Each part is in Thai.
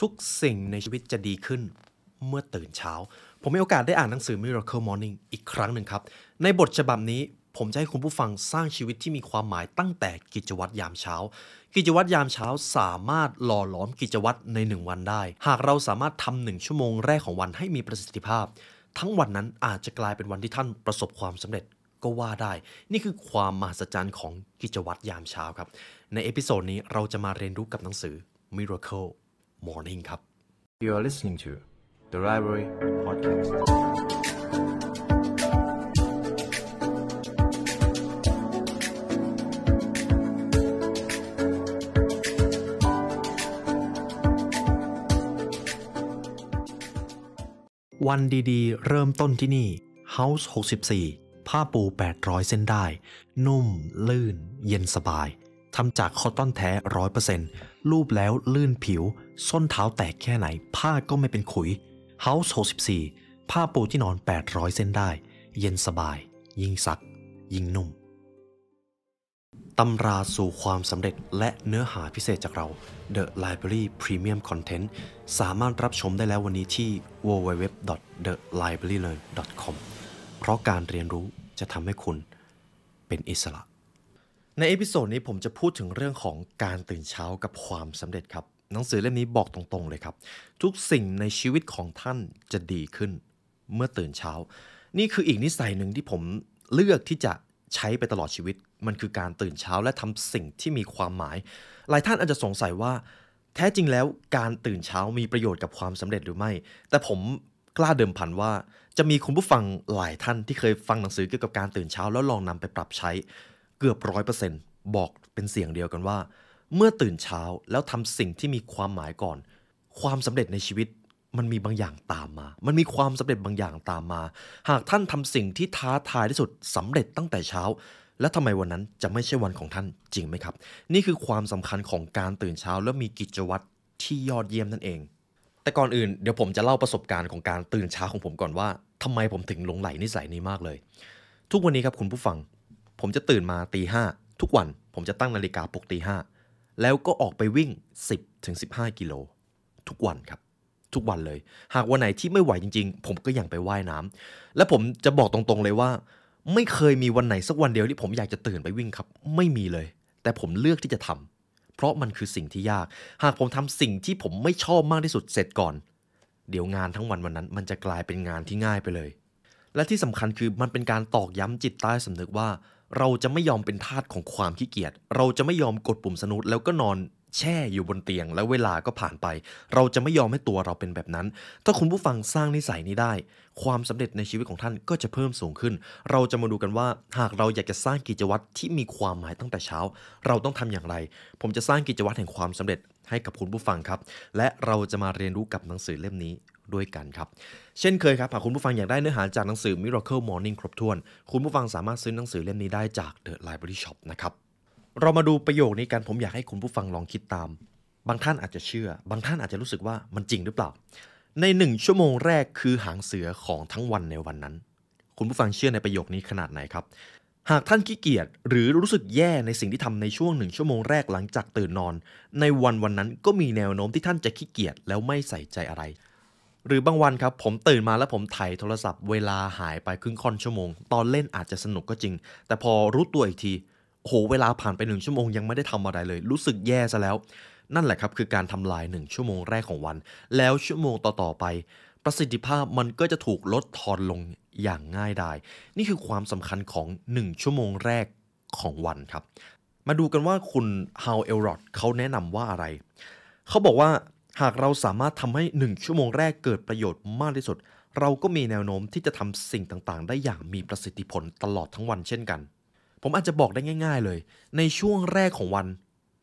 ทุกสิ่งในชีวิตจะดีขึ้นเมื่อตื่นเช้า ผมมีโอกาสได้อ่านหนังสือ Miracle Morning อีกครั้งหนึ่งครับ ในบทฉบับนี้ ผมจะให้คุณผู้ฟังสร้างชีวิตที่มีความหมายตั้งแต่กิจวัตรยามเช้า กิจวัตรยามเช้าสามารถหล่อหลอมกิจวัตรใน1วันได้ หากเราสามารถทำหนึ่งชั่วโมงแรกของวันให้มีประสิทธิภาพ ทั้งวันนั้นอาจจะกลายเป็นวันที่ท่านประสบความสำเร็จก็ว่าได้ นี่คือความมหัศจรรย์ของกิจวัตรยามเช้าครับ ในเอพิโซดนี้เราจะมาเรียนรู้กับหนังสือ Miracle Morning ครับ You are listening to The Library Podcast วันดีๆ เริ่มต้นที่นี่ House 64 ผ้าปู 800เส้นได้ นุ่ม ลื่น เย็นสบายทำจากคอตตอนแท้ 100%รูปแล้วลื่นผิวส้นเท้าแตกแค่ไหน ผ้าก็ไม่เป็นขุยเซสิบสี่ผ้าปูที่นอน 800เส้นได้ เย็นสบาย ยิ่งซัก ยิ่งนุ่ม ตำราสู่ความสำเร็จและเนื้อหาพิเศษจากเรา The Library Premium Content สามารถรับชมได้แล้ววันนี้ที่ www.thelibrarylearn.com เพราะการเรียนรู้จะทำให้คุณเป็นอิสระ ในเอพิโซดนี้ผมจะพูดถึงเรื่องของการตื่นเช้ากับความสำเร็จครับหนังสือเล่มนี้บอกตรงๆเลยครับทุกสิ่งในชีวิตของท่านจะดีขึ้นเมื่อตื่นเช้า นี่คืออีกนิสัยหนึ่งที่ผมเลือกที่จะใช้ไปตลอดชีวิต มันคือการตื่นเช้าและทำสิ่งที่มีความหมาย หลายท่านอาจจะสงสัยว่า แท้จริงแล้วการตื่นเช้ามีประโยชน์กับความสำเร็จหรือไม่ แต่ผมกล้าเดิมพันว่าจะมีคุณผู้ฟังหลายท่านที่เคยฟังหนังสือเกี่ยวกับการตื่นเช้าแล้วลองนำไปปรับใช้ เกือบร้อยเปอร์เซ็นต์บอกเป็นเสียงเดียวกันว่าเมื่อตื่นเช้าแล้วทำสิ่งที่มีความหมายก่อน ความสำเร็จในชีวิตมันมีบางอย่างตามมา มันมีความสำเร็จบางอย่างตามมา หากท่านทำสิ่งที่ท้าทายที่สุดสำเร็จตั้งแต่เช้า และทำไมวันนั้นจะไม่ใช่วันของท่านจริงไหมครับ นี่คือความสำคัญของการตื่นเช้าแล้วมีกิจวัตรที่ยอดเยี่ยมนั่นเอง แต่ก่อนอื่นเดี๋ยวผมจะเล่าประสบการณ์ของการตื่นเช้าของผมก่อนว่าทำไมผมถึงหลงไหลนิสัยนี้มากเลย ทุกวันนี้ครับคุณผู้ฟัง ผมจะตื่นมาตีห้าทุกวัน ผมจะตั้งนาฬิกาปลุกตีห้าแล้วก็ออกไปวิ่ง 10-15กิโลทุกวันครับ ทุกวันเลย หาก วันไหนที่ไม่ไหวจริง ๆ ผมก็ยังไปว่ายน้ำ และผมจะบอกตรงๆเลยว่า ไม่เคยมีวันไหนสักวันเดียวที่ผมอยากจะตื่นไปวิ่งครับ ไม่มีเลย แต่ผมเลือกที่จะทำ เพราะมันคือสิ่งที่ยาก หากผมทำสิ่งที่ผมไม่ชอบมากที่สุดเสร็จก่อนเดี๋ยวงานทั้งวันวันนั้น มันจะกลายเป็นงานที่ง่ายไปเลย และที่สำคัญคือมันเป็นการตอกย้ำจิตใต้สำนึกว่าเราจะไม่ยอมเป็นทาสของความขี้เกียจเราจะไม่ยอมกดปุ่มสนุตแล้วก็นอนแช่อยู่บนเตียงแล้วเวลาก็ผ่านไป เราจะไม่ยอมให้ตัวเราเป็นแบบนั้น ถ้าคุณผู้ฟังสร้างนิสัยนี้ได้ ความสำเร็จในชีวิตของท่านก็จะเพิ่มสูงขึ้น เราจะมาดูกันว่า หากเราอยากจะสร้างกิจวัตรที่มีความหมายตั้งแต่เช้า เราต้องทำอย่างไร ผมจะสร้างกิจวัตรแห่งความสำเร็จให้กับคุณผู้ฟังครับและเราจะมาเรียนรู้กับหนังสือเล่มนี้ด้วยกันครับ เช่นเคยครับ หากคุณผู้ฟังอยากได้เนื้อหาจากหนังสือ Miracle Morning ครบถ้วน คุณผู้ฟังสามารถซื้อหนังสือเล่มนี้ได้จาก The Library Shop นะครับเรามาดูประโยคนี้กัน ผมอยากให้คุณผู้ฟังลองคิดตาม บางท่านอาจจะเชื่อ บางท่านอาจจะรู้สึกว่ามันจริงหรือเปล่า ในหนึ่งชั่วโมงแรกคือหางเสือของทั้งวันในวันนั้น คุณผู้ฟังเชื่อในประโยคนี้ขนาดไหนครับหากท่านขี้เกียจหรือรู้สึกแย่ในสิ่งที่ทำในช่วงหนึ่งชั่วโมงแรกหลังจากตื่นนอนในวันวันนั้นก็มีแนวโน้มที่ท่านจะขี้เกียจแล้วไม่ใส่ใจอะไรหรือบางวันครับผมตื่นมาแล้วผมไถโทรศัพท์เวลาหายไปครึ่งค่อนชั่วโมงตอนเล่นอาจจะสนุกก็จริง แต่พอรู้ตัวอีกทีโหเวลาผ่านไปหนึ่งชั่วโมงยังไม่ได้ทำอะไรเลย รู้สึกแย่ซะแล้ว นั่นแหละครับคือการทำลายหนึ่งชั่วโมงแรกของวัน แล้วชั่วโมงต่อๆไป ประสิทธิภาพมันก็จะถูกลดทอนลงอย่างง่ายดายนี่คือความสำคัญของ 1 ชั่วโมงแรกของวันครับ มาดูกันว่าคุณฮาวเอลรอดเขาแนะนำว่าอะไรเขาบอกว่าหากเราสามารถทำให้ 1 ชั่วโมงแรกเกิดประโยชน์มากที่สุด เราก็มีแนวโน้มที่จะทำสิ่งต่างๆ ได้อย่างมีประสิทธิผลตลอดทั้งวันเช่นกัน ผมอาจจะบอกได้ง่าย ๆเลย ในช่วงแรกของวัน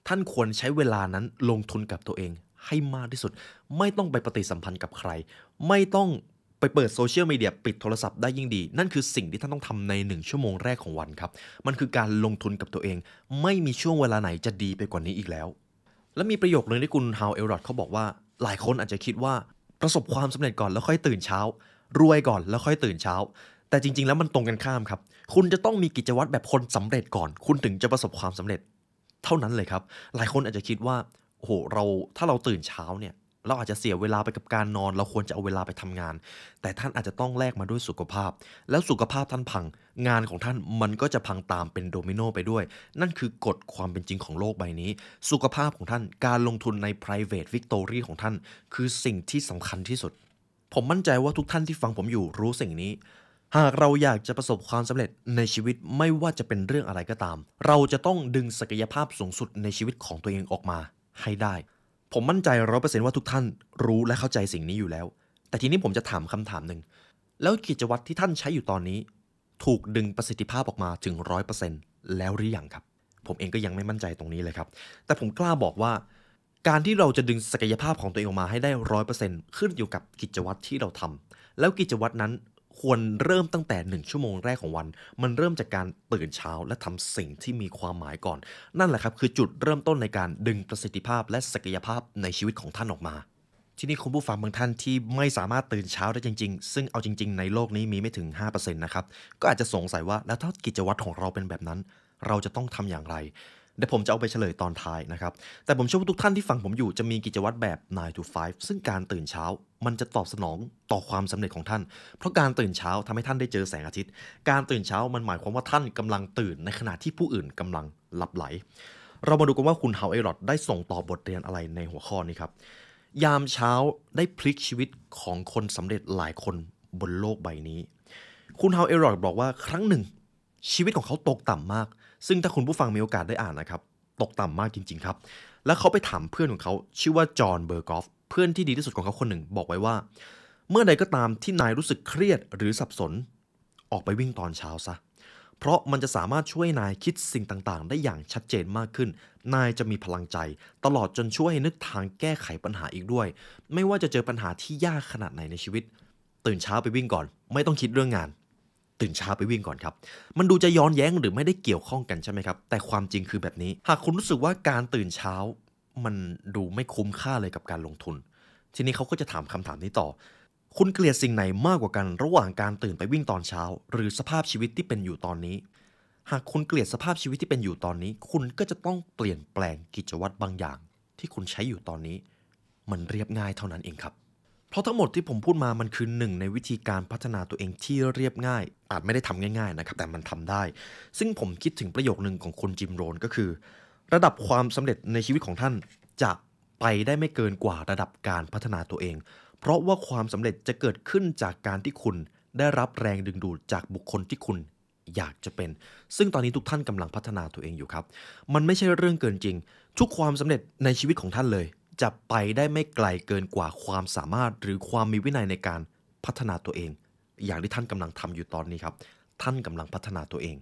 ท่านควรใช้เวลานั้นลงทุนกับตัวเองให้มากที่สุด ไม่ต้องไปปฏิสัมพันธ์กับใคร ไม่ต้องไปเปิดโซเชียลมีเดียปิดโทรศัพท์ได้ยิ่งดี นั่นคือสิ่งที่ท่านต้องทำใน1ชั่วโมงแรกของวันครับ มันคือการลงทุนกับตัวเอง ไม่มีช่วงเวลาไหนจะดีไปกว่านี้อีกแล้วแล้วมีประโยคหนึ่งที่คุณฮาวเอลรอดเขาบอกว่า หลายคนอาจจะคิดว่าประสบความสำเร็จก่อนแล้วค่อยตื่นเช้ารวยก่อนแล้วค่อยตื่นเช้า แต่จริง ๆ แล้วมันตรงกันข้ามครับ คุณจะต้องมีกิจวัตรแบบคนสำเร็จก่อน คุณถึงจะประสบความสำเร็จ เท่านั้นเลยครับ หลายคนอาจจะคิดว่า โอ้โหเราถ้าเราตื่นเช้าเนี่ยเราอาจจะเสียเวลาไปกับการนอน เราควรจะเอาเวลาไปทำงาน แต่ท่านอาจจะต้องแลกมาด้วยสุขภาพ แล้วสุขภาพท่านพัง งานของท่านมันก็จะพังตามเป็นโดมิโนไปด้วย นั่นคือกฎความเป็นจริงของโลกใบนี้ สุขภาพของท่าน การลงทุนใน private victory ของท่าน คือสิ่งที่สำคัญที่สุด ผมมั่นใจว่าทุกท่านที่ฟังผมอยู่รู้สิ่งนี้ หากเราอยากจะประสบความสำเร็จในชีวิตไม่ว่าจะเป็นเรื่องอะไรก็ตาม เราจะต้องดึงศักยภาพสูงสุดในชีวิตของตัวเองออกมาให้ได้ผมมั่นใจร้อเปอร์์เซนตว่าทุกท่านรู้และเข้าใจสิ่งนี้อยู่แล้ว แต่ทีนี้ผมจะถามคำถามหนึ่งแล้วกิจวัตรที่ท่านใช้อยู่ตอนนี้ ถูกดึงประสิทธิภาพออกมาถึงร้อยเปอร์เซ็นแล้วหรือยังครับ ผมเองก็ยังไม่มั่นใจตรงนี้เลยครับ แต่ผมกล้าบอกว่า การที่เราจะดึงศักยภาพของตัวเองออกมาให้ได้ร้อยเปอร์เซ็นขึ้นอยู่กับกิจวัตรที่เราทำ แล้วกิจวัตรนั้นควรเริ่มตั้งแต่ 1 ชั่วโมงแรกของวัน มันเริ่มจากการตื่นเช้าและทำสิ่งที่มีความหมายก่อน นั่นแหละครับ คือจุดเริ่มต้นในการดึงประสิทธิภาพและศักยภาพในชีวิตของท่านออกมา ที่นี่คุณผู้ฟังบางท่านที่ไม่สามารถตื่นเช้าได้จริงๆ ซึ่งเอาจริง ๆ ในโลกนี้มีไม่ถึง 5%นะครับ ก็อาจจะสงสัยว่าแล้วถ้ากิจวัตรของเราเป็นแบบนั้น เราจะต้องทำอย่างไรเดี๋ยวผมจะเอาไปเฉลยตอนท้ายนะครับ แต่ผมเชื่อว่าทุกท่านที่ฟังผมอยู่จะมีกิจวัตรแบบ 9 to 5 ซึ่งการตื่นเช้ามันจะตอบสนองต่อความสำเร็จของท่าน เพราะการตื่นเช้าทำให้ท่านได้เจอแสงอาทิตย์ การตื่นเช้ามันหมายความว่าท่านกำลังตื่น ในขณะที่ผู้อื่นกำลังหลับไหล เรามาดูกันว่าคุณเฮาเอรอดได้ส่งต่อบทเรียนอะไรในหัวข้อนี้ครับ ยามเช้าได้พลิกชีวิตของคนสำเร็จหลายคนบนโลกใบนี้ คุณเฮาเอรอดบอกว่าครั้งหนึ่ง ชีวิตของเขาตกต่ำมากซึ่งถ้าคุณผู้ฟังมีโอกาสได้อ่านนะครับ ตกต่ำมากจริงๆครับ แล้วเขาไปถามเพื่อนของเขา ชื่อว่าจอห์นเบอร์กอฟเพื่อนที่ดีที่สุดของเขาคนหนึ่งบอกไว้ว่า เมื่อใดก็ตามที่นายรู้สึกเครียดหรือสับสน ออกไปวิ่งตอนเช้าซะเพราะมันจะสามารถช่วยนายคิดสิ่งต่างๆ ได้อย่างชัดเจนมากขึ้น นายจะมีพลังใจ ตลอดจนช่วยนึกทางแก้ไขปัญหาอีกด้วย ไม่ว่าจะเจอปัญหาที่ยากขนาดไหนในชีวิต ตื่นเช้าไปวิ่งก่อนไม่ต้องคิดเรื่องงานตื่นเช้าไปวิ่งก่อนครับ มันดูจะย้อนแย้งหรือไม่ได้เกี่ยวข้องกันใช่ไหมครับ แต่ความจริงคือแบบนี้ หากคุณรู้สึกว่าการตื่นเช้า มันดูไม่คุ้มค่าเลยกับการลงทุน ทีนี้เขาก็จะถามคำถามนี้ต่อ คุณเกลียดสิ่งไหนมากกว่ากันระหว่างการตื่นไปวิ่งตอนเช้า หรือสภาพชีวิตที่เป็นอยู่ตอนนี้ หากคุณเกลียดสภาพชีวิตที่เป็นอยู่ตอนนี้ คุณก็จะต้องเปลี่ยนแปลงกิจวัตรบางอย่าง ที่คุณใช้อยู่ตอนนี้ มันเรียบง่ายเท่านั้นเองครับราะทั้งหมดที่ผมพูดมามันคือหนึ่งในวิธีการพัฒนาตัวเองที่เรียบง่าย อาจไม่ได้ทำง่ายๆนะครับ แต่มันทำได้ ซึ่งผมคิดถึงประโยคหนึ่งของคนจิมโรนก็คือระดับความสำเร็จในชีวิตของท่าน จะไปได้ไม่เกินกว่าระดับการพัฒนาตัวเอง เพราะว่าความสำเร็จจะเกิดขึ้นจากการที่คุณ ได้รับแรงดึงดูดจากบุคคลที่คุณอยากจะเป็น ซึ่งตอนนี้ทุกท่านกำลังพัฒนาตัวเองอยู่ครับ มันไม่ใช่เรื่องเกินจริง ทุกความสำเร็จในชีวิตของท่านเลยจะไปได้ไม่ไกลเกินกว่าความสามารถหรือความมีวินัยในการพัฒนาตัวเอง อย่างที่ท่านกำลังทำอยู่ตอนนี้ครับท่านกำลังพัฒนาตัวเอง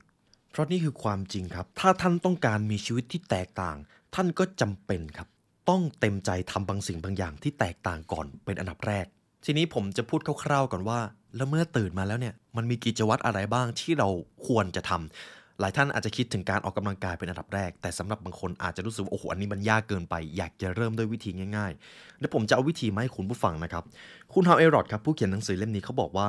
เพราะนี่คือความจริงครับถ้าท่านต้องการมีชีวิตที่แตกต่าง ท่านก็จำเป็นครับต้องเต็มใจทำบางสิ่งบางอย่างที่แตกต่างก่อนเป็นอันดับแรกทีนี้ผมจะพูดคร่าวๆก่อนว่า แล้วเมื่อตื่นมาแล้วเนี่ยมันมีกิจวัตรอะไรบ้างที่เราควรจะทำหลายท่านอาจจะคิดถึงการออกกำลังกายเป็นอันดับแรก แต่สำหรับบางคนอาจจะรู้สึกว่าโอ้โหอันนี้มันยากเกินไป อยากจะเริ่มด้วยวิธีง่ายๆเดี๋ยวผมจะเอาวิธีมาให้คุณผู้ฟังนะครับ คุณฮาวเอรอดครับผู้เขียนหนังสือเล่มนี้เขาบอกว่า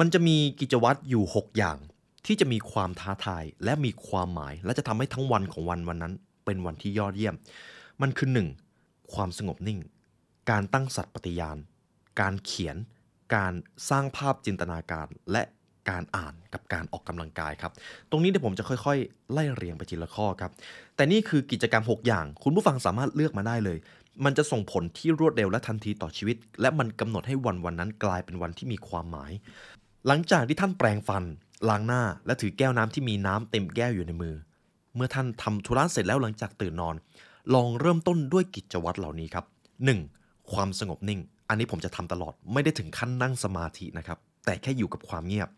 มันจะมีกิจวัตรอยู่ 6 อย่าง ที่จะมีความท้าทายและมีความหมาย และจะทำให้ทั้งวันของวันวันนั้น เป็นวันที่ยอดเยี่ยม มันคือ 1. ความสงบนิ่ง การตั้งสัตย์ปฏิญาณการเขียนการสร้างภาพจินตนาการและการอ่านกับการออกกำลังกายครับ ตรงนี้เดี๋ยวผมจะค่อย ๆ ไล่เรียงไปทีละข้อครับ แต่นี่คือกิจกรรม 6 อย่าง คุณผู้ฟังสามารถเลือกมาได้เลย มันจะส่งผลที่รวดเร็วและทันทีต่อชีวิต และมันกำหนดให้วันวันนั้นกลายเป็นวันที่มีความหมาย หลังจากที่ท่านแปรงฟันล้างหน้า และถือแก้วน้ำที่มีน้ำเต็มแก้วอยู่ในมือ เมื่อท่านทำธุระเสร็จแล้วหลังจากตื่นนอน ลองเริ่มต้นด้วยกิจวัตรเหล่านี้ครับ 1. ความสงบนิ่ง อันนี้ผมจะทำตลอด ไม่ได้ถึงขั้นนั่งสมาธินะครับแต่แค่อยู่กับความเงียบ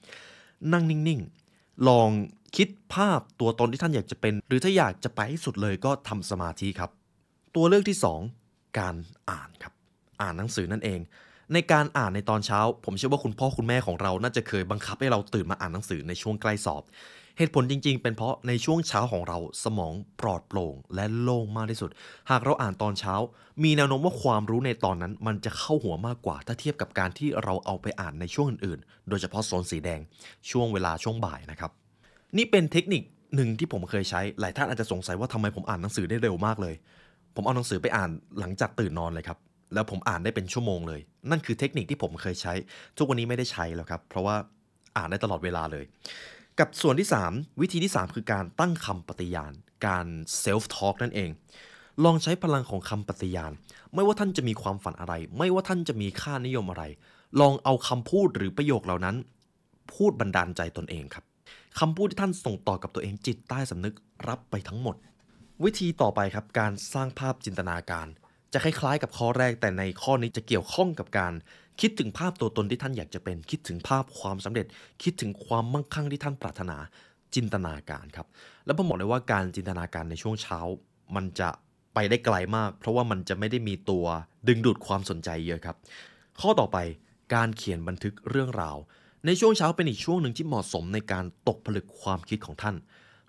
นั่งนิ่งๆ ลองคิดภาพตัวตนที่ท่านอยากจะเป็น หรือถ้าอยากจะไปให้สุดเลยก็ทำสมาธิครับ ตัวเลือกที่ 2 การอ่านครับอ่านหนังสือนั่นเอง ในการอ่านในตอนเช้า ผมเชื่อว่าคุณพ่อคุณแม่ของเราน่าจะเคยบังคับให้เราตื่นมาอ่านหนังสือในช่วงใกล้สอบเหตุผลจริงๆ เป็นเพราะในช่วงเช้าของเราสมองปลอดโปร่งและโล่งมากที่สุด หากเราอ่านตอนเช้า มีแนวโน้มว่าความรู้ในตอนนั้น มันจะเข้าหัวมากกว่า ถ้าเทียบกับการที่เราเอาไปอ่านในช่วงอื่นๆโดยเฉพาะโซนสีแดงช่วงเวลาช่วงบ่ายนะครับนี่เป็นเทคนิคหนึ่งที่ผมเคยใช้ หลายท่านอาจจะสงสัยว่าทำไมผมอ่านหนังสือได้เร็วมากเลย ผมเอาหนังสือไปอ่านหลังจากตื่นนอนเลยครับ แล้วผมอ่านได้เป็นชั่วโมงเลย นั่นคือเทคนิคที่ผมเคยใช้ ทุกวันนี้ไม่ได้ใช้แล้วครับเพราะว่าอ่านได้ตลอดเวลาเลยกับส่วนที่ 3 วิธีที่ 3 คือการตั้งคำปฏิญาณ การเซลฟ์ทอล์กนั่นเอง ลองใช้พลังของคำปฏิญาณ ไม่ว่าท่านจะมีความฝันอะไร ไม่ว่าท่านจะมีค่านิยมอะไร ลองเอาคำพูดหรือประโยคเหล่านั้น พูดบันดาลใจตนเองครับคำพูดที่ท่านส่งต่อกับตัวเองจิตใต้สำนึกรับไปทั้งหมด วิธีต่อไปครับการสร้างภาพจินตนาการจะคล้ายๆกับข้อแรก แต่ในข้อนี้จะเกี่ยวข้องกับการคิดถึงภาพตัวตนที่ท่านอยากจะเป็นคิดถึงภาพความสำเร็จคิดถึงความมั่งคั่งที่ท่านปรารถนาจินตนาการครับแล้วผมบอกเลยว่าการจินตนาการในช่วงเช้า มันจะไปได้ไกลมาก เพราะว่ามันจะไม่ได้มีตัวดึงดูดความสนใจเยอะครับ ข้อต่อไปการเขียนบันทึกเรื่องราว ในช่วงเช้าเป็นอีกช่วงหนึ่งที่เหมาะสมในการตกผลึกความคิดของท่าน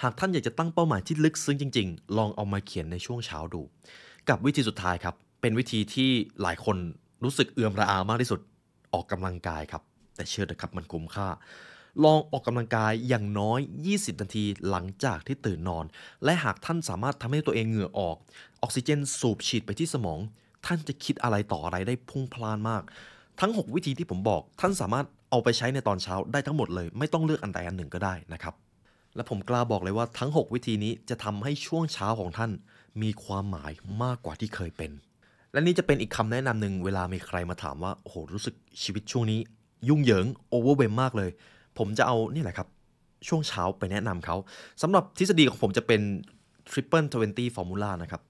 หากท่านอยากจะตั้งเป้าหมายที่ลึกซึ้งจริงๆ ลองเอามาเขียนในช่วงเช้าดูกับวิธีสุดท้ายครับ เป็นวิธีที่หลายคนรู้สึกเอือมระอามากที่สุด ออกกำลังกายครับ แต่เชื่อเถอะครับมันคุ้มค่าลองออกกำลังกายอย่างน้อย 20 นาทีหลังจากที่ตื่นนอน และหากท่านสามารถทำให้ตัวเองเหงื่อออก ออกซิเจนสูบฉีดไปที่สมอง ท่านจะคิดอะไรต่ออะไรได้พุ่งพลานมาก ทั้ง 6 วิธีที่ผมบอกท่านสามารถเอาไปใช้ในตอนเช้าได้ทั้งหมดเลย ไม่ต้องเลือกอันใดอันหนึ่งก็ได้นะครับและผมกล้าบอกเลยว่าทั้ง 6 วิธีนี้จะทำให้ช่วงเช้าของท่านมีความหมายมากกว่าที่เคยเป็น และนี่จะเป็นอีกคำแนะนำหนึ่งเวลามีใครมาถามว่าโอ้โหรู้สึกชีวิตช่วงนี้ยุ่งเหยิงโอเวอร์เวมมากเลย ผมจะเอานี่แหละครับ ช่วงเช้าไปแนะนำเขาสำหรับทฤษฎีของผมจะเป็น Triple 20 Formula นะครับ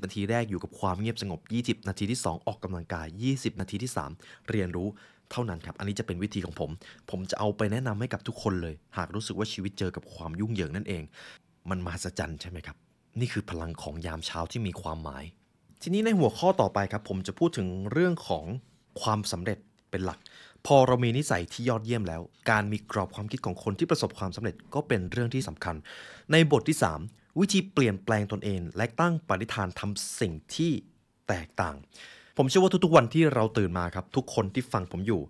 20 นาทีแรกอยู่กับความเงียบสงบ 20 นาทีที่ 2 ออกกำลังกาย 20 นาทีที่ 3 เรียนรู้เท่านั้นครับอันนี้จะเป็นวิธีของผม ผมจะเอาไปแนะนำให้กับทุกคนเลย หากรู้สึกว่าชีวิตเจอกับความยุ่งเหยิงนั่นเอง มันมหัศจรรย์ใช่ไหมครับนี่คือพลังของยามเช้าที่มีความหมาย ทีนี้ในหัวข้อต่อไปครับ ผมจะพูดถึงเรื่องของความสำเร็จเป็นหลัก พอเรามีนิสัยที่ยอดเยี่ยมแล้ว การมีกรอบความคิดของคนที่ประสบความสำเร็จก็เป็นเรื่องที่สำคัญ ในบทที่ 3 วิธีเปลี่ยนแปลงตนเอง และตั้งปณิธานทำสิ่งที่แตกต่าง ผมเชื่อว่าทุกๆวันที่เราตื่นมาครับ ทุกคนที่ฟังผมอยู่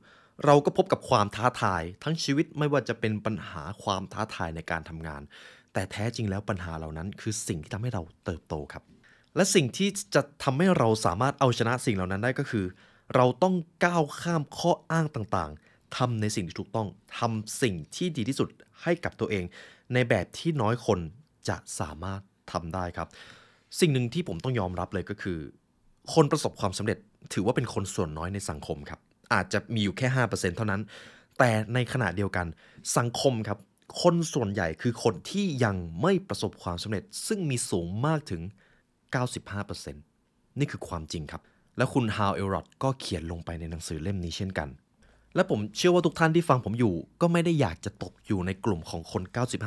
เราก็พบกับความท้าทาย ทั้งชีวิตไม่ว่าจะเป็นปัญหาความท้าทายในการทำงานแต่แท้จริงแล้วปัญหาเหล่านั้นคือสิ่งที่ทำให้เราเติบโตครับ และสิ่งที่จะทำให้เราสามารถเอาชนะสิ่งเหล่านั้นได้ก็คือเราต้องก้าวข้ามข้ออ้างต่างๆ ทำในสิ่งที่ถูกต้องทำสิ่งที่ดีที่สุดให้กับตัวเอง ในแบบที่น้อยคนจะสามารถทำได้ครับ สิ่งหนึ่งที่ผมต้องยอมรับเลยก็คือ คนประสบความสำเร็จถือว่าเป็นคนส่วนน้อยในสังคมครับ อาจจะมีอยู่แค่5%เท่านั้น แต่ในขณะเดียวกันสังคมครับคนส่วนใหญ่คือคนที่ยังไม่ประสบความสำเร็จซึ่งมีสูงมากถึง 95%นี่คือความจริงครับ และคุณฮาวเอลรอดก็เขียนลงไปในหนังสือเล่มนี้เช่นกัน และผมเชื่อว่าทุกท่านที่ฟังผมอยู่ ก็ไม่ได้อยากจะตกอยู่ในกลุ่มของคน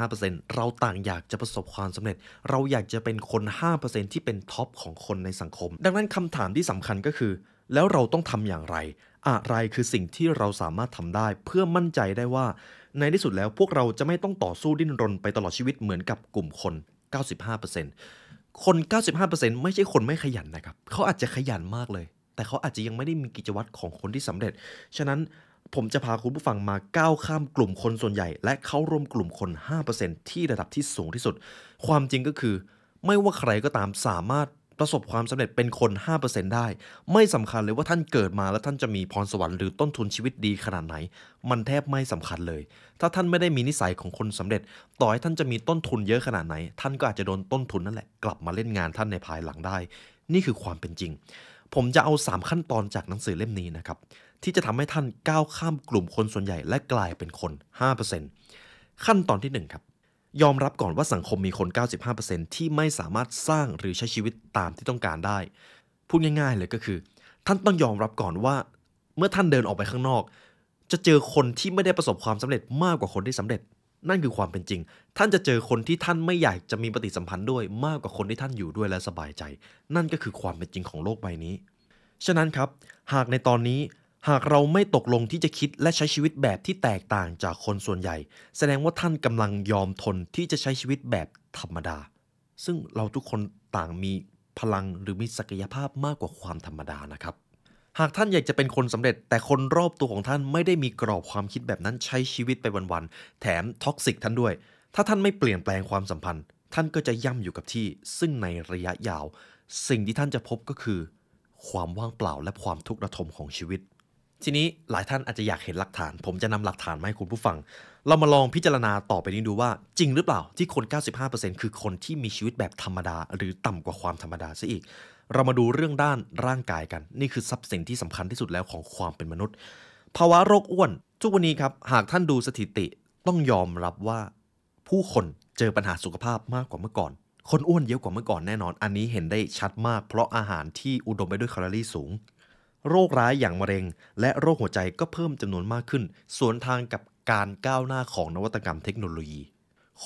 95%เราต่างอยากจะประสบความสำเร็จ เราอยากจะเป็นคน 5%ที่เป็นท็อปของคนในสังคม ดังนั้นคำถามที่สำคัญก็คือ แล้วเราต้องทำอย่างไรอะไรคือสิ่งที่เราสามารถทำได้เพื่อมั่นใจได้ว่า ในที่สุดแล้วพวกเราจะไม่ต้องต่อสู้ดิ้นรนไปตลอดชีวิตเหมือนกับกลุ่มคน 95%คน 95%ไม่ใช่คนไม่ขยันนะครับเขาอาจจะขยันมากเลย แต่เขาอาจจะยังไม่ได้มีกิจวัตรของคนที่สำเร็จ ฉะนั้นผมจะพาคุณผู้ฟังมาก้าวข้ามกลุ่มคนส่วนใหญ่ และเข้าร่วมกลุ่มคน 5%ที่ระดับที่สูงที่สุด ความจริงก็คือ ไม่ว่าใครก็ตามสามารถประสบความสำเร็จเป็นคน 5%ได้ ไม่สำคัญเลยว่าท่านเกิดมาแล้วท่านจะมีพรสวรรค์หรือต้นทุนชีวิตดีขนาดไหน มันแทบไม่สำคัญเลย ถ้าท่านไม่ได้มีนิสัยของคนสำเร็จ ต่อให้ท่านจะมีต้นทุนเยอะขนาดไหน ท่านก็อาจจะโดนต้นทุนนั่นแหละกลับมาเล่นงานท่านในภายหลังได้ นี่คือความเป็นจริง ผมจะเอา 3 ขั้นตอนจากหนังสือเล่มนี้นะครับที่จะทำให้ท่านก้าวข้ามกลุ่มคนส่วนใหญ่และกลายเป็นคน 5%ขั้นตอนที่1ครับยอมรับก่อนว่าสังคมมีคน 95%ที่ไม่สามารถสร้างหรือใช้ชีวิตตามที่ต้องการได้ พูดง่ายๆเลยก็คือ ท่านต้องยอมรับก่อนว่าเมื่อท่านเดินออกไปข้างนอก จะเจอคนที่ไม่ได้ประสบความสำเร็จมากกว่าคนที่สำเร็จ นั่นคือความเป็นจริง ท่านจะเจอคนที่ท่านไม่อยากจะมีปฏิสัมพันธ์ด้วยมากกว่าคนที่ท่านอยู่ด้วยและสบายใจ นั่นก็คือความเป็นจริงของโลกใบนี้ฉะนั้นครับ หากในตอนนี้หากเราไม่ตกลงที่จะคิดและใช้ชีวิตแบบที่แตกต่างจากคนส่วนใหญ่ แสดงว่าท่านกำลังยอมทนที่จะใช้ชีวิตแบบธรรมดา ซึ่งเราทุกคนต่างมีพลังหรือมีศักยภาพมากกว่าความธรรมดานะครับ หากท่านอยากจะเป็นคนสำเร็จแต่คนรอบตัวของท่านไม่ได้มีกรอบความคิดแบบนั้นใช้ชีวิตไปวันๆแถมท็อกซิกท่านด้วย ถ้าท่านไม่เปลี่ยนแปลงความสัมพันธ์ ท่านก็จะย่ำอยู่กับที่ ซึ่งในระยะยาว สิ่งที่ท่านจะพบก็คือ ความว่างเปล่าและความทุกข์ระทมของชีวิตทีนี้หลายท่านอาจจะอยากเห็นหลักฐาน ผมจะนำหลักฐานมาให้คุณผู้ฟัง เรามาลองพิจารณาต่อไปนี้ดูว่าจริงหรือเปล่าที่คน 95%คือคนที่มีชีวิตแบบธรรมดา หรือต่ำกว่าความธรรมดาซะอีก เรามาดูเรื่องด้านร่างกายกัน นี่คือทรัพย์สินที่สำคัญที่สุดแล้วของความเป็นมนุษย์ ภาวะโรคอ้วน ทุกวันนี้ครับหากท่านดูสถิติ ต้องยอมรับว่า ผู้คนเจอปัญหาสุขภาพมากกว่าเมื่อก่อน คนอ้วนเยอะกว่าเมื่อก่อน แน่นอน อันนี้เห็นได้ชัดมาก เพราะอาหารที่อุดมไปด้วยแคลอรี่สูงโรคร้ายอย่างมะเร็ง และโรคหัวใจก็เพิ่มจำนวนมากขึ้น สวนทางกับการก้าวหน้าของนวัตกรรมเทคโนโลยี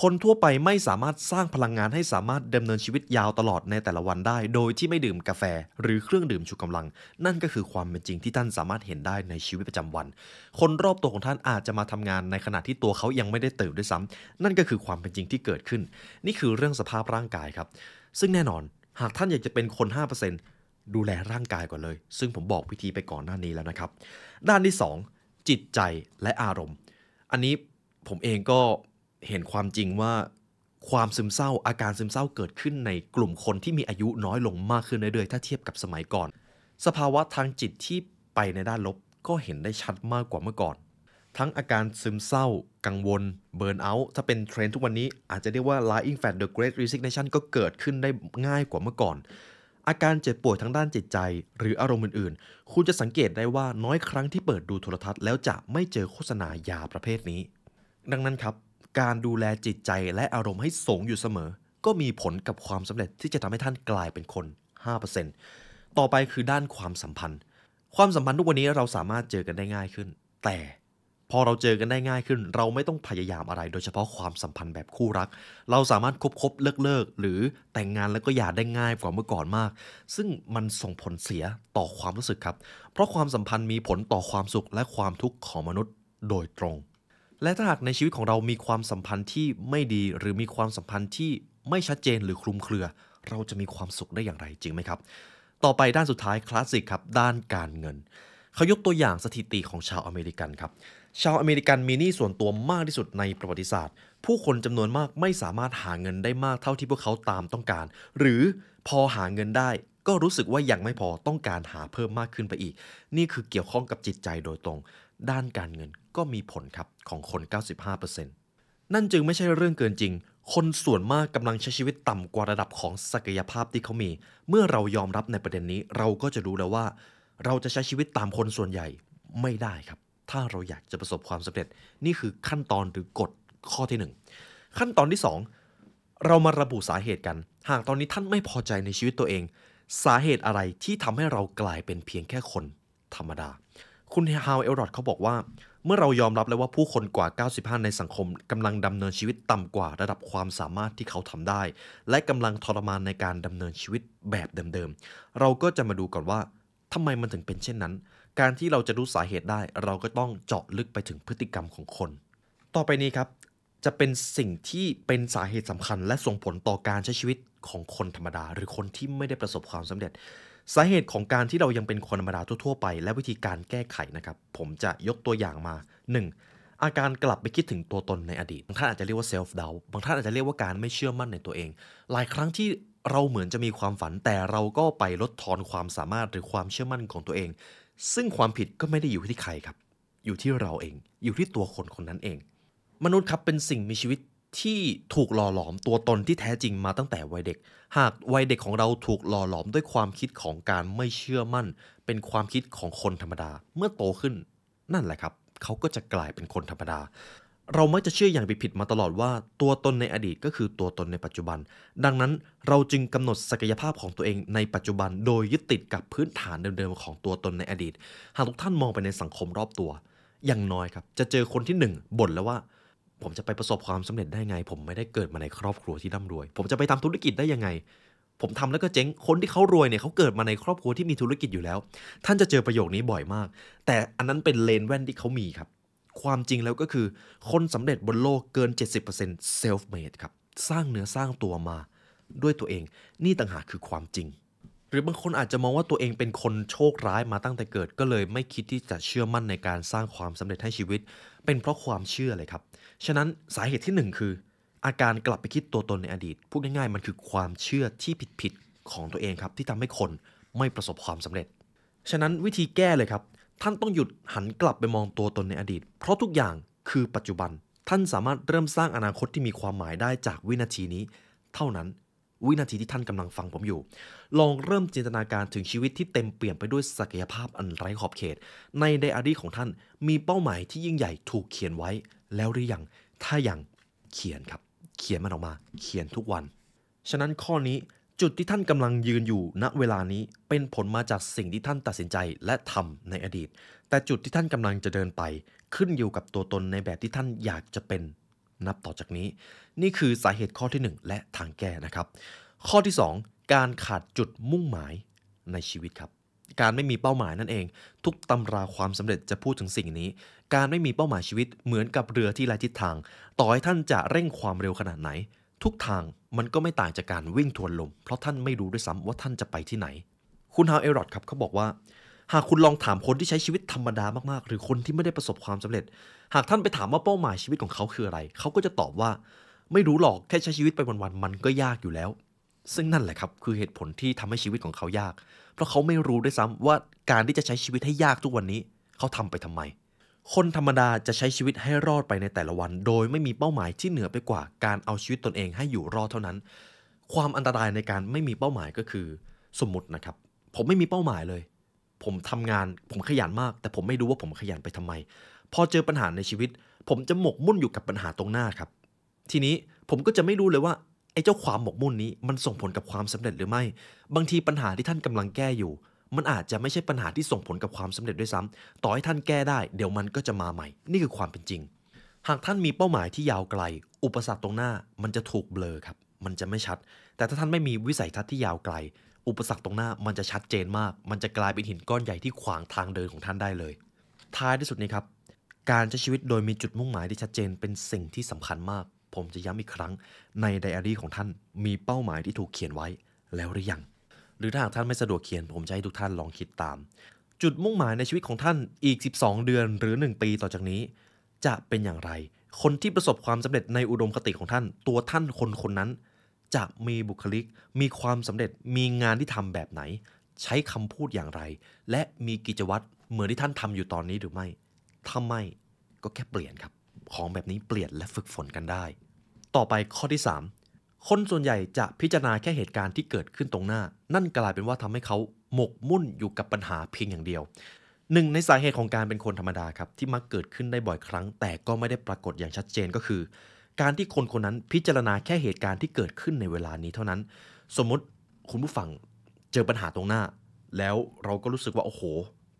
คนทั่วไปไม่สามารถสร้างพลังงานให้สามารถดำเนินชีวิตยาวตลอดในแต่ละวันได้ โดยที่ไม่ดื่มกาแฟหรือเครื่องดื่มชูกำลัง นั่นก็คือความเป็นจริงที่ท่านสามารถเห็นได้ในชีวิตประจำวัน คนรอบตัวของท่านอาจจะมาทำงานในขณะที่ตัวเขายังไม่ได้ตื่นด้วยซ้ำนั่นก็คือความเป็นจริงที่เกิดขึ้น นี่คือเรื่องสภาพร่างกายครับซึ่งแน่นอน หากท่านอยากจะเป็นคน 5%ดูแลร่างกายก่อนเลย ซึ่งผมบอกวิธีไปก่อนหน้านี้แล้วนะครับ ด้านที่ 2 จิตใจและอารมณ์ อันนี้ผมเองก็เห็นความจริงว่าความซึมเศร้า อาการซึมเศร้าเกิดขึ้นในกลุ่มคนที่มีอายุน้อยลงมากขึ้นเรื่อยๆถ้าเทียบกับสมัยก่อน สภาวะทางจิตที่ไปในด้านลบก็เห็นได้ชัดมากกว่าเมื่อก่อน ทั้งอาการซึมเศร้ากังวลเบิร์นเอาท์ถ้าเป็นเทรนด์ทุกวันนี้ อาจจะเรียกว่า lying fat the great resignation ก็เกิดขึ้นได้ง่ายกว่าเมื่อก่อนอาการเจ็บป่วยทางด้านจิตใจหรืออารมณ์อื่นๆ คุณจะสังเกตได้ว่าน้อยครั้งที่เปิดดูโทรทัศน์แล้วจะไม่เจอโฆษณายาประเภทนี้ ดังนั้นครับ การดูแลจิตใจและอารมณ์ให้สงอยู่เสมอ ก็มีผลกับความสำเร็จที่จะทำให้ท่านกลายเป็นคน 5%ต่อไปคือด้านความสัมพันธ์ ความสัมพันธ์ทุกวันนี้เราสามารถเจอกันได้ง่ายขึ้น แต่พอเราเจอกันได้ง่ายขึ้น เราไม่ต้องพยายามอะไร โดยเฉพาะความสัมพันธ์แบบคู่รัก เราสามารถคบคบเลิกเลิกหรือแต่งงานแล้วก็หย่าได้ง่ายกว่าเมื่อก่อนมาก ซึ่งมันส่งผลเสียต่อความรู้สึกครับ เพราะความสัมพันธ์มีผลต่อความสุขและความทุกข์ของมนุษย์โดยตรง และถ้าหากในชีวิตของเรามีความสัมพันธ์ที่ไม่ดีหรือมีความสัมพันธ์ที่ไม่ชัดเจนหรือคลุมเครือ เราจะมีความสุขได้อย่างไรจริงไหมครับต่อไปด้านสุดท้ายคลาสสิกครับด้านการเงินเขายกตัวอย่างสถิติของชาวอเมริกันครับชาวอเมริกันมีหนี้ส่วนตัวมากที่สุดในประวัติศาสตร์ ผู้คนจำนวนมากไม่สามารถหาเงินได้มากเท่าที่พวกเขาตามต้องการ หรือพอหาเงินได้ ก็รู้สึกว่ายังไม่พอต้องการหาเพิ่มมากขึ้นไปอีก นี่คือเกี่ยวข้องกับจิตใจโดยตรง ด้านการเงินก็มีผลครับของคน 95%นั่นจึงไม่ใช่เรื่องเกินจริง คนส่วนมากกำลังใช้ชีวิตต่ำกว่าระดับของศักยภาพที่เขามี เมื่อเรายอมรับในประเด็นนี้เราก็จะรู้แล้วว่า เราจะใช้ชีวิตตามคนส่วนใหญ่ไม่ได้ครับถ้าเราอยากจะประสบความสำเร็จนี่คือขั้นตอนหรือกฎข้อที่ 1 ขั้นตอนที่ 2 เรามาระบุสาเหตุกัน หากตอนนี้ท่านไม่พอใจในชีวิตตัวเอง สาเหตุอะไรที่ทำให้เรากลายเป็นเพียงแค่คนธรรมดา คุณฮาวเอลรอดเขาบอกว่า เมื่อเรายอมรับแล้วว่าผู้คนกว่า 95 ในสังคมกำลังดำเนินชีวิตต่ำกว่าระดับความสามารถที่เขาทำได้ และกำลังทรมานในการดำเนินชีวิตแบบเดิมๆเราก็จะมาดูก่อนว่าทำไมมันถึงเป็นเช่นนั้นการที่เราจะรู้สาเหตุได้เราก็ต้องเจาะลึกไปถึงพฤติกรรมของคน ต่อไปนี้ครับจะเป็นสิ่งที่เป็นสาเหตุสำคัญและส่งผลต่อการใช้ชีวิตของคนธรรมดา หรือคนที่ไม่ได้ประสบความสำเร็จ สาเหตุของการที่เรายังเป็นคนธรรมดาทั่วๆไปและวิธีการแก้ไขนะครับ ผมจะยกตัวอย่างมา 1. อาการกลับไปคิดถึงตัวตนในอดีตบางท่านอาจจะเรียกว่าเซลฟ์ดาวบางท่านอาจจะเรียกว่าการไม่เชื่อมั่นในตัวเอง หลายครั้งที่เราเหมือนจะมีความฝันแต่เราก็ไปลดทอนความสามารถหรือความเชื่อมั่นของตัวเองซึ่งความผิดก็ไม่ได้อยู่ที่ใครครับ อยู่ที่เราเอง อยู่ที่ตัวคนคนนั้นเอง มนุษย์ครับเป็นสิ่งมีชีวิตที่ถูกหล่อหลอมตัวตนที่แท้จริงมาตั้งแต่วัยเด็ก หากวัยเด็กของเราถูกหล่อหลอมด้วยความคิดของการไม่เชื่อมั่น เป็นความคิดของคนธรรมดา เมื่อโตขึ้นนั่นแหละครับ เขาก็จะกลายเป็นคนธรรมดาเรามักจะเชื่ออย่างผิดๆมาตลอดว่าตัวตนในอดีตก็คือตัวตนในปัจจุบัน ดังนั้นเราจึงกำหนดศักยภาพของตัวเองในปัจจุบัน โดยยึดติดกับพื้นฐานเดิมๆ ของตัวตนในอดีต หากทุกท่านมองไปในสังคมรอบตัว อย่างน้อยครับ จะเจอคนที่ 1บ่นแล้วว่า ผมจะไปประสบความสำเร็จได้ไง ผมไม่ได้เกิดมาในครอบครัวที่ร่ารวย ผมจะไปทำธุรกิจได้ยังไง ผมทำแล้วก็เจ๊งคนที่เขารวยเนี่ยเขาเกิดมาในครอบครัวที่มีธุรกิจอยู่แล้ว ท่านจะเจอประโยคนี้บ่อยมาก แต่อันนั้นเป็นเลนแว่นที่เขามีครับความจริงแล้วก็คือคนสำเร็จบนโลกเกิน 70%เซลฟ์เมดครับสร้างเนื้อสร้างตัวมาด้วยตัวเองนี่ต่างหากคือความจริง หรือบางคนอาจจะมองว่าตัวเองเป็นคนโชคร้ายมาตั้งแต่เกิดก็เลยไม่คิดที่จะเชื่อมั่นในการสร้างความสำเร็จให้ชีวิต เป็นเพราะความเชื่อเลยครับ ฉะนั้นสาเหตุที่ 1 คือ อาการกลับไปคิดตัวตนในอดีตพูดง่ายๆมันคือความเชื่อที่ผิดๆของตัวเองครับ ที่ทำให้คนไม่ประสบความสำเร็จ ฉะนั้นวิธีแก้เลยครับท่านต้องหยุดหันกลับไปมองตัวตนในอดีต เพราะทุกอย่างคือปัจจุบัน ท่านสามารถเริ่มสร้างอนาคตที่มีความหมายได้จากวินาทีนี้ เท่านั้น วินาทีที่ท่านกำลังฟังผมอยู่ ลองเริ่มจินตนาการถึงชีวิตที่เต็มเปลี่ยนไปด้วยศักยภาพอันไร้ขอบเขต ในไดอารี่ของท่านมีเป้าหมายที่ยิ่งใหญ่ถูกเขียนไว้แล้วหรือยัง ถ้ายังเขียนครับ เขียนมันออกมา เขียนทุกวัน ฉะนั้นข้อนี้จุดที่ท่านกำลังยืนอยู่ ณเวลานี้เป็นผลมาจากสิ่งที่ท่านตัดสินใจและทำในอดีต แต่จุดที่ท่านกำลังจะเดินไป ขึ้นอยู่กับตัวตนในแบบที่ท่านอยากจะเป็น นับต่อจากนี้ นี่คือสาเหตุข้อที่ 1 และทางแก้นะครับ ข้อที่ 2 การขาดจุดมุ่งหมายในชีวิตครับ การไม่มีเป้าหมายนั่นเอง ทุกตำราความสำเร็จจะพูดถึงสิ่งนี้ การไม่มีเป้าหมายชีวิตเหมือนกับเรือที่ไร้ทิศทาง ต่อให้ท่านจะเร่งความเร็วขนาดไหน ทุกทางมันก็ไม่ต่างจากการวิ่งทวนลมเพราะท่านไม่รู้ด้วยซ้ำว่าท่านจะไปที่ไหน คุณฮาวเอรอดครับเขาบอกว่า หากคุณลองถามคนที่ใช้ชีวิตธรรมดามากๆหรือคนที่ไม่ได้ประสบความสำเร็จ หากท่านไปถามว่าเป้าหมายชีวิตของเขาคืออะไรเขาก็จะตอบว่า ไม่รู้หรอกแค่ใช้ชีวิตไปวันๆมันก็ยากอยู่แล้ว ซึ่งนั่นแหละครับ คือเหตุผลที่ทำให้ชีวิตของเขายาก เพราะเขาไม่รู้ด้วยซ้ำว่าการที่จะใช้ชีวิตให้ยากทุกวันนี้เขาทำไปทำไมคนธรรมดาจะใช้ชีวิตให้รอดไปในแต่ละวัน โดยไม่มีเป้าหมายที่เหนือไปกว่า การเอาชีวิตตนเองให้อยู่รอดเท่านั้น ความอันตรายในการไม่มีเป้าหมายก็คือ สมมตินะครับ ผมไม่มีเป้าหมายเลย ผมทำงานผมขยันมาก แต่ผมไม่รู้ว่าผมขยันไปทำไม พอเจอปัญหาในชีวิต ผมจะหมกมุ่นอยู่กับปัญหาตรงหน้าครับทีนี้ผมก็จะไม่รู้เลยว่าไอ้เจ้าความหมกมุ่นนี้ มันส่งผลกับความสำเร็จหรือไม่ บางทีปัญหาที่ท่านกำลังแก้อยู่มันอาจจะไม่ใช่ปัญหาที่ส่งผลกับความสำเร็จด้วยซ้ำ ต่อให้ท่านแก้ได้ เดี๋ยวมันก็จะมาใหม่ นี่คือความเป็นจริง หากท่านมีเป้าหมายที่ยาวไกล อุปสรรคตรงหน้ามันจะถูกเบลอครับ มันจะไม่ชัด แต่ถ้าท่านไม่มีวิสัยทัศน์ที่ยาวไกล อุปสรรคตรงหน้า มันจะชัดเจนมาก มันจะกลายเป็นหินก้อนใหญ่ที่ขวางทางเดินของท่านได้เลย ท้ายที่สุดนี้ครับ การใช้ชีวิตโดยมีจุดมุ่งหมายที่ชัดเจนเป็นสิ่งที่สำคัญมาก ผมจะย้ำอีกครั้ง ในไดอารี่ของท่านมีเป้าหมายที่ถูกเขียนไว้แล้วหรือยังรือถ้าหากท่านไม่สะดวกเขียนผมจะให้ทุกท่านลองคิดตาม จุดมุ่งหมายในชีวิตของท่านอีก 12 เดือนหรือ1ปีต่อจากนี้ จะเป็นอย่างไร คนที่ประสบความสำเร็จในอุดมคติของท่านตัวท่านคนคนนั้น จะมีบุคลิกมีความสำเร็จมีงานที่ทำแบบไหน ใช้คำพูดอย่างไร และมีกิจวัตร เหมือนที่ท่านทำอยู่ตอนนี้หรือไม่ถ้าไม่ก็แค่เปลี่ยนครับของแบบนี้เปลี่ยนและฝึกฝนกันได้ ต่อไปข้อที่3คนส่วนใหญ่จะพิจารณาแค่เหตุการณ์ที่เกิดขึ้นตรงหน้า นั่นกลายเป็นว่าทำให้เขาหมกมุ่นอยู่กับปัญหาเพียงอย่างเดียว หนึ่งในสาเหตุของการเป็นคนธรรมดาครับที่มักเกิดขึ้นได้บ่อยครั้ง แต่ก็ไม่ได้ปรากฏอย่างชัดเจนก็คือ การที่คนคนนั้นพิจารณาแค่เหตุการณ์ที่เกิดขึ้นในเวลานี้เท่านั้น สมมติคุณผู้ฟังเจอปัญหาตรงหน้า แล้วเราก็รู้สึกว่าโอ้โห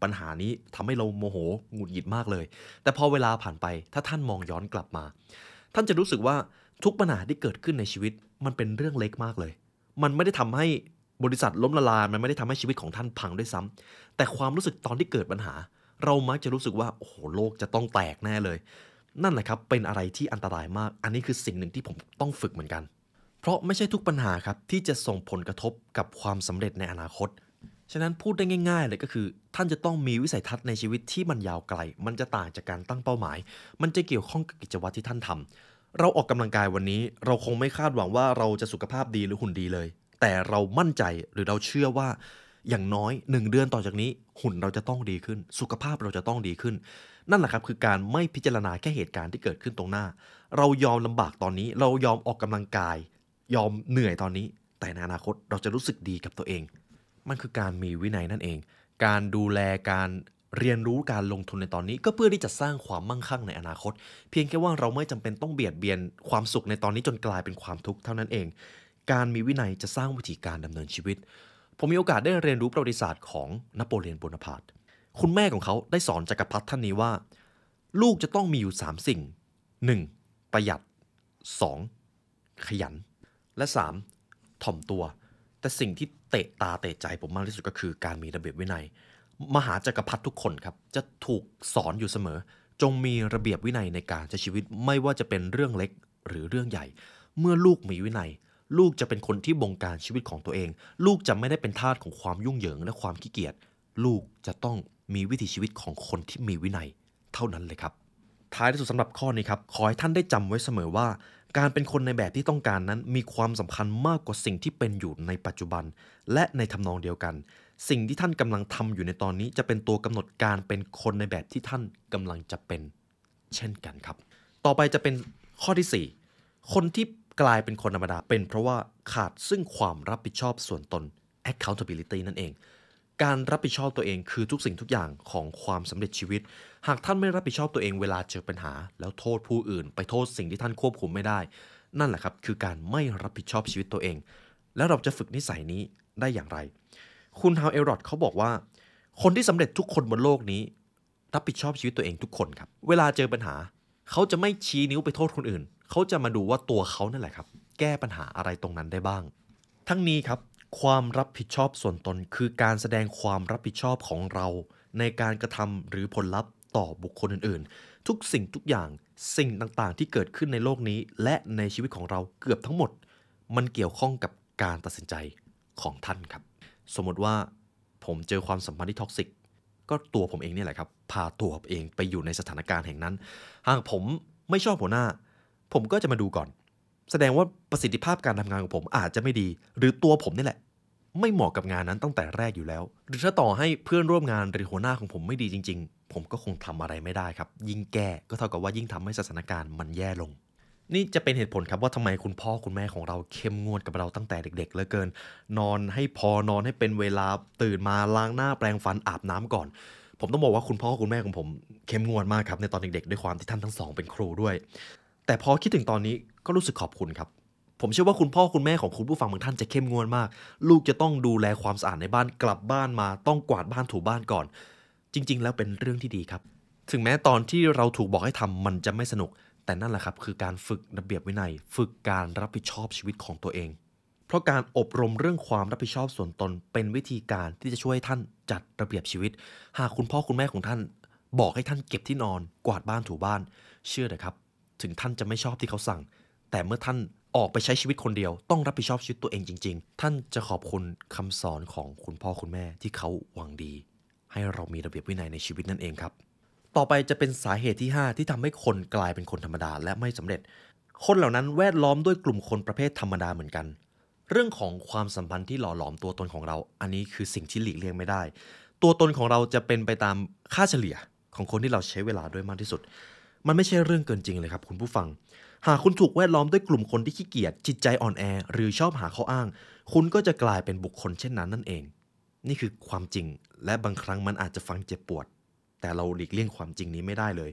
ปัญหานี้ทำให้เราโมโหหงุดหงิดมากเลย แต่พอเวลาผ่านไปถ้าท่านมองย้อนกลับมา ท่านจะรู้สึกว่าทุกปัญหาที่เกิดขึ้นในชีวิตมันเป็นเรื่องเล็กมากเลย มันไม่ได้ทำให้บริษัทล้มละลายมันไม่ได้ทำให้ชีวิตของท่านพังด้วยซ้ำ แต่ความรู้สึกตอนที่เกิดปัญหา เรามักจะรู้สึกว่าโอ้โหโลกจะต้องแตกแน่เลย นั่นแหละครับเป็นอะไรที่อันตรายมากอันนี้คือสิ่งหนึ่งที่ผมต้องฝึกเหมือนกัน เพราะไม่ใช่ทุกปัญหาครับที่จะส่งผลกระทบกับความสำเร็จในอนาคตฉะนั้นพูดได้ง่าย ๆ เลยก็คือ ท่านจะต้องมีวิสัยทัศน์ในชีวิตที่มันยาวไกลมันจะต่างจากการตั้งเป้าหมาย มันจะเกี่ยวข้องกับกิจวัตรที่ท่านทำเราออกกำลังกายวันนี้เราคงไม่คาดหวังว่าเราจะสุขภาพดีหรือหุ่นดีเลย แต่เรามั่นใจหรือเราเชื่อว่า อย่างน้อยหนึ่งเดือนต่อจากนี้หุ่นเราจะต้องดีขึ้น สุขภาพเราจะต้องดีขึ้น นั่นแหละครับคือการไม่พิจารณาแค่เหตุการณ์ที่เกิดขึ้นตรงหน้า เรายอมลำบากตอนนี้เรายอมออกกำลังกาย ยอมเหนื่อยตอนนี้ แต่ในอนาคตเราจะรู้สึกดีกับตัวเอง มันคือการมีวินัยนั่นเอง การดูแลการเรียนรู้การลงทุนในตอนนี้ก็เพื่อที่จะสร้างความมั่งคั่งในอนาคต เพียงแค่ว่าเราไม่จำเป็นต้องเบียดเบียนความสุขในตอนนี้จนกลายเป็นความทุกข์เท่านั้นเอง การมีวินัยจะสร้างวิธีการดำเนินชีวิต ผมมีโอกาสได้เรียนรู้ประวัติศาสตร์ของนโปเลียน โบนาปาร์ตคุณแม่ของเขาได้สอนจักรพรรดิท่านนี้ว่า ลูกจะต้องมีอยู่ 3 สิ่ง 1. ประหยัด 2. ขยัน และ 3. ถ่อมตัว แต่สิ่งที่เตะตาเตะใจผมมากที่สุดก็คือ การมีระเบียบวินัยมหาจักรพรรดิทุกคนครับจะถูกสอนอยู่เสมอ จงมีระเบียบวินัยในการใช้ชีวิต ไม่ว่าจะเป็นเรื่องเล็กหรือเรื่องใหญ่ เมื่อลูกมีวินัย ลูกจะเป็นคนที่บงการชีวิตของตัวเอง ลูกจะไม่ได้เป็นทาสของความยุ่งเหยิงและความขี้เกียจลูกจะต้องมีวิถีชีวิตของคนที่มีวินัย เท่านั้นเลยครับท้ายที่สุดสำหรับข้อนี้ครับขอให้ท่านได้จำไว้เสมอว่า การเป็นคนในแบบที่ต้องการนั้น มีความสำคัญมากกว่าสิ่งที่เป็นอยู่ในปัจจุบันและในทำนองเดียวกันสิ่งที่ท่านกำลังทำอยู่ในตอนนี้จะเป็นตัวกำหนดการเป็นคนในแบบที่ท่านกำลังจะเป็น เช่นกันครับ ต่อไปจะเป็นข้อที่ 4 คนที่กลายเป็นคนธรรมดาเป็นเพราะว่าขาดซึ่งความรับผิดชอบส่วนตน accountability นั่นเอง การรับผิดชอบตัวเองคือทุกสิ่งทุกอย่างของความสำเร็จชีวิต หากท่านไม่รับผิดชอบตัวเองเวลาเจอปัญหาแล้วโทษผู้อื่นไปโทษสิ่งที่ท่านควบคุมไม่ได้ นั่นแหละครับคือการไม่รับผิดชอบชีวิตตัวเอง แล้วเราจะฝึกนิสัยนี้ได้อย่างไรคุณฮาวเอรอดเขาบอกว่า คนที่สำเร็จทุกคนบนโลกนี้ รับผิดชอบชีวิตตัวเองทุกคนครับ เวลาเจอปัญหา เขาจะไม่ชี้นิ้วไปโทษคนอื่น เขาจะมาดูว่าตัวเขานั่นแหละครับ แก้ปัญหาอะไรตรงนั้นได้บ้าง ทั้งนี้ครับ ความรับผิดชอบส่วนตนคือการแสดงความรับผิดชอบของเรา ในการกระทำหรือผลลัพธ์ต่อบุคคลอื่นๆ ทุกสิ่งทุกอย่างสิ่งต่าง ๆ ที่เกิดขึ้นในโลกนี้ และในชีวิตของเราเกือบทั้งหมด มันเกี่ยวข้องกับการตัดสินใจของท่านครับสมมติว่าผมเจอความสัมพันธ์ที่ท็อกซิก ก็ตัวผมเองเนี่ยแหละครับ พาตัวผมเองไปอยู่ในสถานการณ์แห่งนั้น หากผมไม่ชอบหัวหน้า ผมก็จะมาดูก่อน แสดงว่าประสิทธิภาพการทำงานของผมอาจจะไม่ดี หรือตัวผมนี่แหละ ไม่เหมาะกับงานนั้นตั้งแต่แรกอยู่แล้ว หรือถ้าต่อให้เพื่อนร่วมงานหรือหัวหน้าของผมไม่ดีจริง ๆ ผมก็คงทำอะไรไม่ได้ครับ ยิ่งแก้ก็เท่ากับว่ายิ่งทำให้สถานการณ์มันแย่ลงนี่จะเป็นเหตุผลครับว่าทำไมคุณพ่อคุณแม่ของเราเข้มงวดกับเราตั้งแต่เด็ก ๆเหลือเกิน นอนให้พอนอนให้เป็นเวลาตื่นมาล้างหน้าแปรงฟันอาบน้ำก่อน ผมต้องบอกว่าคุณพ่อคุณแม่ของผมเข้มงวดมากครับในตอนเด็ก ๆ ด้วยความที่ท่านทั้งสองเป็นครูด้วย แต่พอคิดถึงตอนนี้ก็รู้สึกขอบคุณครับ ผมเชื่อว่าคุณพ่อคุณแม่ของคุณผู้ฟังบางท่านจะเข้มงวดมาก ลูกจะต้องดูแลความสะอาดในบ้านกลับบ้านมาต้องกวาดบ้านถูบ้านก่อนจริงๆ แล้วเป็นเรื่องที่ดีครับ ถึงแม้ตอนที่เราถูกบอกให้ทำมันจะไม่สนุกแต่นั่นแหละครับ คือการฝึกระเบียบวินัยฝึกการรับผิดชอบชีวิตของตัวเอง เพราะการอบรมเรื่องความรับผิดชอบส่วนตนเป็นวิธีการที่จะช่วยท่านจัดระเบียบชีวิต หากคุณพ่อคุณแม่ของท่านบอกให้ท่านเก็บที่นอนกวาดบ้านถูบ้านเชื่อเถอะครับ ถึงท่านจะไม่ชอบที่เขาสั่ง แต่เมื่อท่านออกไปใช้ชีวิตคนเดียว ต้องรับผิดชอบชีวิตตัวเองจริง ๆ ท่านจะขอบคุณคำสอนของคุณพ่อคุณแม่ที่เขาหวังดี ให้เรามีระเบียบวินัยในชีวิตนั่นเองครับต่อไปจะเป็นสาเหตุที่ 5 ที่ทำให้คนกลายเป็นคนธรรมดาและไม่สำเร็จ คนเหล่านั้นแวดล้อมด้วยกลุ่มคนประเภทธรรมดาเหมือนกัน เรื่องของความสัมพันธ์ที่หล่อหลอมตัวตนของเรา อันนี้คือสิ่งที่หลีกเลี่ยงไม่ได้ ตัวตนของเราจะเป็นไปตามค่าเฉลี่ยของคนที่เราใช้เวลาด้วยมากที่สุด มันไม่ใช่เรื่องเกินจริงเลยครับคุณผู้ฟัง หากคุณถูกแวดล้อมด้วยกลุ่มคนที่ขี้เกียจ จิตใจอ่อนแอ หรือชอบหาข้ออ้าง คุณก็จะกลายเป็นบุคคลเช่นนั้นนั่นเอง นี่คือความจริง และบางครั้งมันอาจจะฟังเจ็บปวดแต่เราหลีกเลี่ยงความจริงนี้ไม่ได้เลย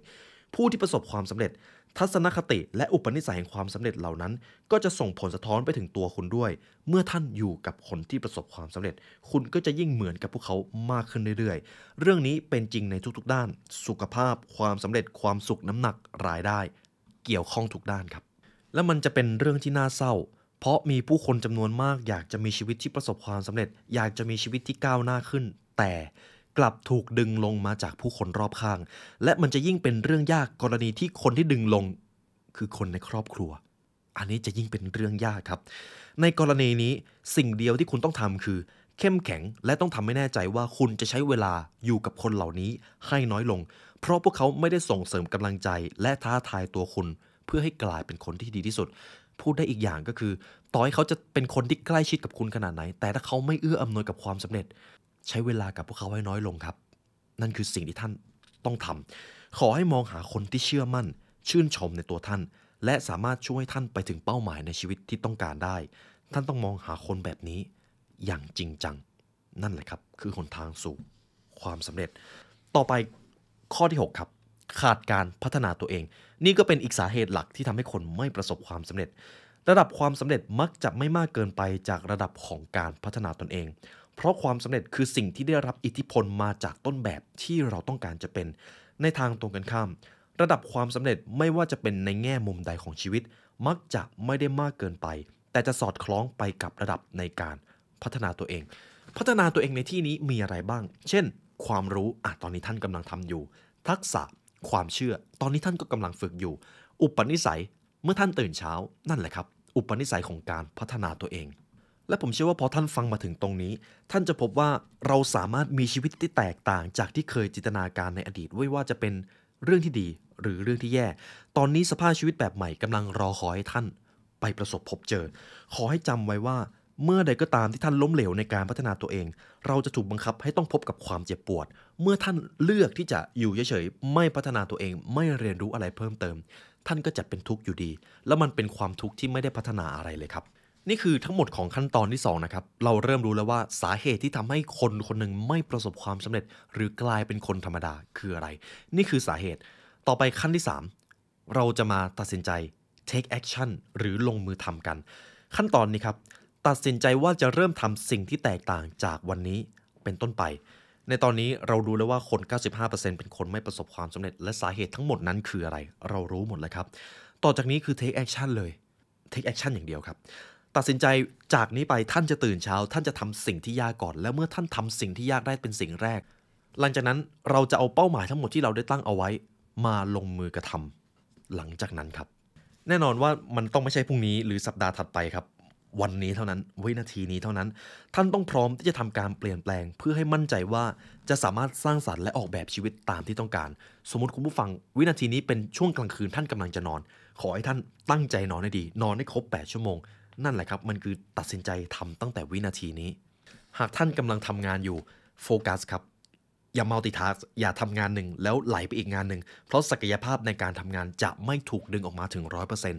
ผู้ที่ประสบความสำเร็จ ทัศนคติและอุปนิสัยแห่งความสำเร็จเหล่านั้น ก็จะส่งผลสะท้อนไปถึงตัวคุณด้วย เมื่อท่านอยู่กับคนที่ประสบความสำเร็จ คุณก็จะยิ่งเหมือนกับพวกเขามากขึ้นเรื่อยๆ เรื่องนี้เป็นจริงในทุกๆ ด้าน สุขภาพความสำเร็จความสุขน้ำหนักรายได้ เกี่ยวข้องทุกด้านครับและมันจะเป็นเรื่องที่น่าเศร้า เพราะมีผู้คนจำนวนมาก อยากจะมีชีวิตที่ประสบความสำเร็จ อยากจะมีชีวิตที่ก้าวหน้าขึ้น แต่กลับถูกดึงลงมาจากผู้คนรอบข้าง และมันจะยิ่งเป็นเรื่องยากกรณีที่คนที่ดึงลง คือคนในครอบครัว อันนี้จะยิ่งเป็นเรื่องยากครับ ในกรณีนี้สิ่งเดียวที่คุณต้องทำคือ เข้มแข็งและต้องทำให้แน่ใจว่าคุณจะใช้เวลาอยู่กับคนเหล่านี้ให้น้อยลง เพราะพวกเขาไม่ได้ส่งเสริมกำลังใจ และท้าทายตัวคุณ เพื่อให้กลายเป็นคนที่ดีที่สุด พูดได้อีกอย่างก็คือต่อให้เขาจะเป็นคนที่ใกล้ชิดกับคุณขนาดไหน แต่ถ้าเขาไม่เอื้ออำนวยกับความสำเร็จใช้เวลากับพวกเขาให้น้อยลงครับ นั่นคือสิ่งที่ท่านต้องทำขอให้มองหาคนที่เชื่อมั่น ชื่นชมในตัวท่าน และสามารถช่วยท่านไปถึงเป้าหมายในชีวิตที่ต้องการได้ ท่านต้องมองหาคนแบบนี้อย่างจริงจัง นั่นแหละครับ คือหนทางสู่ความสำเร็จ ต่อไปข้อที่ 6 ครับ ขาดการพัฒนาตัวเอง นี่ก็เป็นอีกสาเหตุหลักที่ทำให้คนไม่ประสบความสำเร็จ ระดับความสำเร็จมักจะไม่มากเกินไปจากระดับของการพัฒนาตนเองเพราะความสำเร็จคือสิ่งที่ได้รับอิทธิพลมาจากต้นแบบที่เราต้องการจะเป็น ในทางตรงกันข้าม ระดับความสำเร็จไม่ว่าจะเป็นในแง่มุมใดของชีวิต มักจะไม่ได้มากเกินไป แต่จะสอดคล้องไปกับระดับในการพัฒนาตัวเอง พัฒนาตัวเองในที่นี้มีอะไรบ้าง เช่น ความรู้อ่ะตอนนี้ท่านกำลังทำอยู่ ทักษะความเชื่อตอนนี้ท่านก็กำลังฝึกอยู่ อุปนิสัยเมื่อท่านตื่นเช้านั่นแหละครับ อุปนิสัยของการพัฒนาตัวเองและผมเชื่อว่าพอท่านฟังมาถึงตรงนี้ ท่านจะพบว่าเราสามารถมีชีวิตที่แตกต่างจากที่เคยจินตนาการในอดีตไว้ว่าจะเป็นเรื่องที่ดี หรือเรื่องที่แย่ ตอนนี้สภาพชีวิตแบบใหม่กำลังรอขอให้ท่านไปประสบพบเจอขอให้จำไว้ว่าเมื่อใดก็ตามที่ท่านล้มเหลวในการพัฒนาตัวเอง เราจะถูกบังคับให้ต้องพบกับความเจ็บปวด เมื่อท่านเลือกที่จะอยู่เฉยๆไม่พัฒนาตัวเองไม่เรียนรู้อะไรเพิ่มเติม ท่านก็จะเป็นทุกข์อยู่ดี แล้วมันเป็นความทุกข์ที่ไม่ได้พัฒนาอะไรเลยครับนี่คือทั้งหมดของขั้นตอนที่2นะครับ เราเริ่มรู้แล้วว่าสาเหตุที่ทำให้คนคนหนึ่งไม่ประสบความสำเร็จหรือกลายเป็นคนธรรมดาคืออะไร นี่คือสาเหตุ ต่อไปขั้นที่ 3 เราจะมาตัดสินใจ take action หรือลงมือทำกัน ขั้นตอนนี้ครับตัดสินใจว่าจะเริ่มทำสิ่งที่แตกต่างจากวันนี้เป็นต้นไป ในตอนนี้เราดูแล้วว่าคน 95%เป็นคนไม่ประสบความสำเร็จและสาเหตุทั้งหมดนั้นคืออะไร เรารู้หมดแล้วครับ ต่อจากนี้คือ take action เลย take action อย่างเดียวครับตัดสินใจจากนี้ไปท่านจะตื่นเช้า ท่านจะทำสิ่งที่ยากก่อน แล้วเมื่อท่านทำสิ่งที่ยากได้เป็นสิ่งแรก หลังจากนั้นเราจะเอาเป้าหมายทั้งหมดที่เราได้ตั้งเอาไว้ มาลงมือกระทำ หลังจากนั้นครับแน่นอนว่ามันต้องไม่ใช่พรุ่งนี้หรือสัปดาห์ถัดไปครับ วันนี้เท่านั้นวินาทีนี้เท่านั้น ท่านต้องพร้อมที่จะทำการเปลี่ยนแปลงเพื่อให้มั่นใจว่าจะสามารถสร้างสารรค์และออกแบบชีวิตตามที่ต้องการ สมมติคุณผู้ฟังวินาทีนี้เป็นช่วงกลางคืนท่านกำลังจะนอน ขอให้ท่านตั้งใจนอนให้ดี นอนให้ครบ 8 ชั่วโมงนั่นแหละครับ มันคือตัดสินใจทำตั้งแต่วินาทีนี้ หากท่านกำลังทำงานอยู่โฟกัสครับ อย่ามัลติทัสอย่าทำงานหนึ่งแล้วไหลไปอีกงานหนึ่ง เพราะศักยภาพในการทำงานจะไม่ถูกดึงออกมาถึง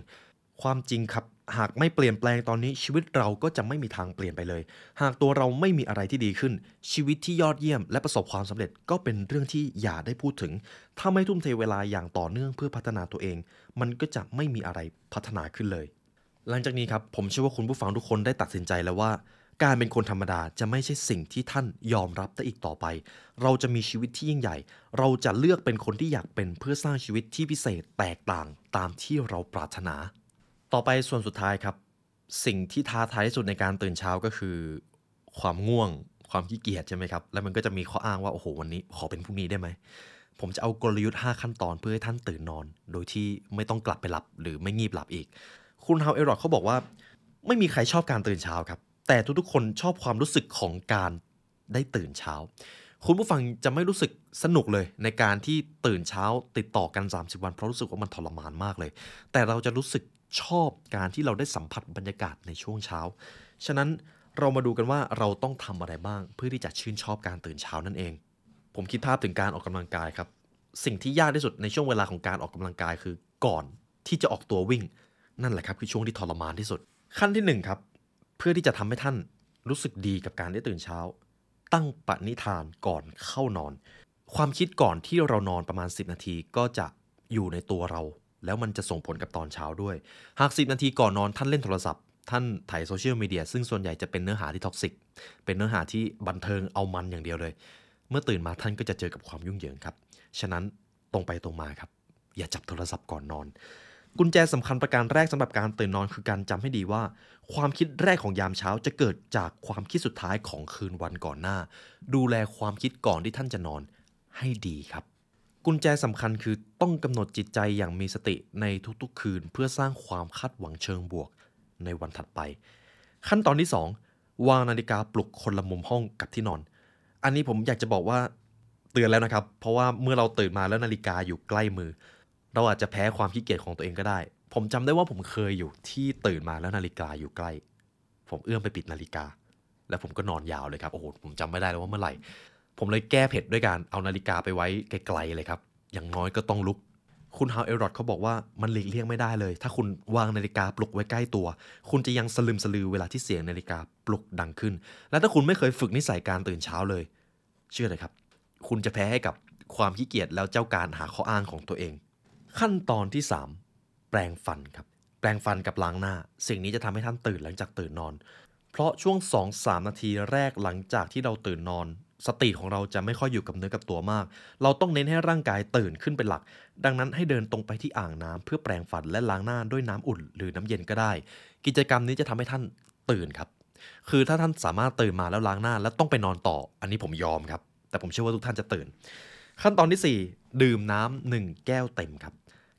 100%ความจริงครับหากไม่เปลี่ยนแปลงตอนนี้ ชีวิตเราก็จะไม่มีทางเปลี่ยนไปเลย หากตัวเราไม่มีอะไรที่ดีขึ้น ชีวิตที่ยอดเยี่ยมและประสบความสำเร็จ ก็เป็นเรื่องที่อย่าได้พูดถึง ถ้าไม่ทุ่มเทเวลาอย่างต่อเนื่องเพื่อพัฒนาตัวเอง มันก็จะไม่มีอะไรพัฒนาขึ้นเลยหลังจากนี้ครับผมเชื่อว่าคุณผู้ฟังทุกคนได้ตัดสินใจแล้วว่า การเป็นคนธรรมดาจะไม่ใช่สิ่งที่ท่านยอมรับได้อีกต่อไป เราจะมีชีวิตที่ยิ่งใหญ่ เราจะเลือกเป็นคนที่อยากเป็นเพื่อสร้างชีวิตที่พิเศษแตกต่างตามที่เราปรารถนา ต่อไปส่วนสุดท้ายครับ สิ่งที่ท้าทายที่สุดในการตื่นเช้าก็คือ ความง่วงความขี้เกียจใช่ไหมครับ แล้วมันก็จะมีข้ออ้างว่าโอ้โห วันนี้ขอเป็นพรุ่งนี้ได้ไหม ผมจะเอากลยุทธ์5ขั้นตอนเพื่อให้ท่านตื่นนอนโดยที่ไม่ต้องกลับไปหลับหรือไม่งีบหลับอีกคุณฮาวเอรอดเขาบอกว่า ไม่มีใครชอบการตื่นเช้าครับ แต่ทุกๆคนชอบความรู้สึกของการได้ตื่นเช้า คุณผู้ฟังจะไม่รู้สึกสนุกเลยในการที่ตื่นเช้าติดต่อกัน 30 วันเพราะรู้สึกว่ามันทรมานมากเลย แต่เราจะรู้สึกชอบการที่เราได้สัมผัสบรรยากาศในช่วงเช้า ฉะนั้นเรามาดูกันว่าเราต้องทำอะไรบ้าง เพื่อที่จะชื่นชอบการตื่นเช้านั่นเอง ผมคิดภาพถึงการออกกำลังกายครับสิ่งที่ยากที่สุดในช่วงเวลาของการออกกำลังกายคือก่อนที่จะออกตัววิ่งนั่นแหละครับ คือช่วงที่ทรมานที่สุด ขั้นที่1ครับ เพื่อที่จะทำให้ท่านรู้สึกดีกับการได้ตื่นเช้า ตั้งปณิธานก่อนเข้านอน ความคิดก่อนที่เรานอนประมาณ 10 นาทีก็จะอยู่ในตัวเรา แล้วมันจะส่งผลกับตอนเช้าด้วยหาก 10 นาทีก่อนนอนท่านเล่นโทรศัพท์ ท่านถ่ายโซเชียลมีเดียซึ่งส่วนใหญ่จะเป็นเนื้อหาที่ท็อกซิกเป็นเนื้อหาที่บันเทิงเอามันอย่างเดียวเลย เมื่อตื่นมาท่านก็จะเจอกับความยุ่งเหยิงครับ ฉะนั้นตรงไปตรงมาครับ อย่าจับโทรศัพท์ก่อนนอนกุญแจสำคัญประการแรกสำหรับการตื่นนอนคือการจำให้ดีว่า ความคิดแรกของยามเช้าจะเกิดจากความคิดสุดท้ายของคืนวันก่อนหน้า ดูแลความคิดก่อนที่ท่านจะนอนให้ดีครับ กุญแจสำคัญคือต้องกำหนดจิตใจอย่างมีสติในทุกๆคืนเพื่อสร้างความคาดหวังเชิงบวกในวันถัดไป ขั้นตอนที่ 2วางนาฬิกาปลุกคนละมุมห้องกับที่นอน อันนี้ผมอยากจะบอกว่าเตือนแล้วนะครับ เพราะว่าเมื่อเราตื่นมาแล้วนาฬิกาอยู่ใกล้มือเราอาจจะแพ้ความขี้เกียจของตัวเองก็ได้ ผมจำได้ว่าผมเคยอยู่ที่ตื่นมาแล้วนาฬิกาอยู่ใกล้ ผมเอื้อมไปปิดนาฬิกา แล้วผมก็นอนยาวเลยครับ โอ้โห ผมจำไม่ได้แล้วว่าเมื่อไหร่ ผมเลยแก้เผ็ดด้วยการเอานาฬิกาไปไว้ไกลๆเลยครับ อย่างน้อยก็ต้องลุก คุณฮาวเอรอดเขาบอกว่ามันหลีกเลี่ยงไม่ได้เลย ถ้าคุณวางนาฬิกาปลุกไว้ใกล้ตัว คุณจะยังสลืมสลือเวลาที่เสียงนาฬิกาปลุกดังขึ้น และถ้าคุณไม่เคยฝึกนิสัยการตื่นเช้าเลย เชื่อเลยครับ คุณจะแพ้ให้กับความขี้เกียจแล้วเจ้าการหาข้ออ้างของตัวเองขั้นตอนที่ 3 แปลงฟันครับแปลงฟันกับล้างหน้า สิ่งนี้จะทำให้ท่านตื่นหลังจากตื่นนอน เพราะช่วง2สนาทีแรกหลังจากที่เราตื่นนอน สติของเราจะไม่ค่อยอยู่กับเนื้อกับตัวมาก เราต้องเน้นให้ร่างกายตื่นขึ้นเป็นหลัก ดังนั้นให้เดินตรงไปที่อ่างน้ำ เพื่อแปลงฟันและล้างหน้าด้วยน้ำอุ่นหรือน้ำเย็นก็ได้ กิจกรรมนี้จะทำให้ท่านตื่นครับ คือถ้าท่านสามารถตื่นมาแล้วล้างหน้า แล้วต้องไปนอนต่อ อันนี้ผมยอมครับ แต่ผมเชื่อว่าทุกท่านจะตื่น ขั้นตอนที่ 4 ดื่มน้ำ1แก้วเต็มครับ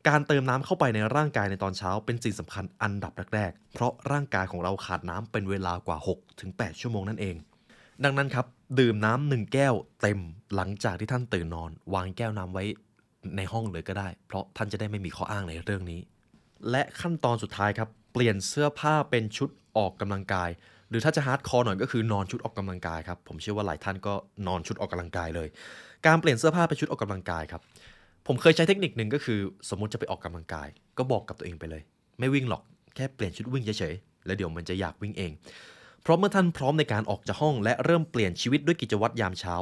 การเติมน้ำเข้าไปในร่างกายในตอนเช้า เป็นสิ่งสำคัญอันดับแรก ๆ เพราะร่างกายของเราขาดน้ำเป็นเวลากว่า 6-8 ชั่วโมงนั่นเอง ดังนั้นครับดื่มน้ำหนึ่งแก้วเต็มหลังจากที่ท่านตื่นนอน วางแก้วน้ำไว้ในห้องเลยก็ได้ เพราะท่านจะได้ไม่มีข้ออ้างในเรื่องนี้ และขั้นตอนสุดท้ายครับเปลี่ยนเสื้อผ้าเป็นชุดออกกำลังกาย หรือถ้าจะฮาร์ดคอร์หน่อยก็คือนอนชุดออกกำลังกายครับผมเชื่อว่าหลายท่านก็นอนชุดออกกำลังกายเลย การเปลี่ยนเสื้อผ้าเป็นชุดออกกำลังกายครับผมเคยใช้เทคนิคหนึ่งก็คือ สมมติจะไปออกกำลังกายก็บอกกับตัวเองไปเลย ไม่วิ่งหรอกแค่เปลี่ยนชุดวิ่งเฉยๆแล้วเดี๋ยวมันจะอยากวิ่งเองเพราะเมื่อท่านพร้อมในการออกจากห้อง และเริ่มเปลี่ยนชีวิตด้วยกิจวัตรยามเช้า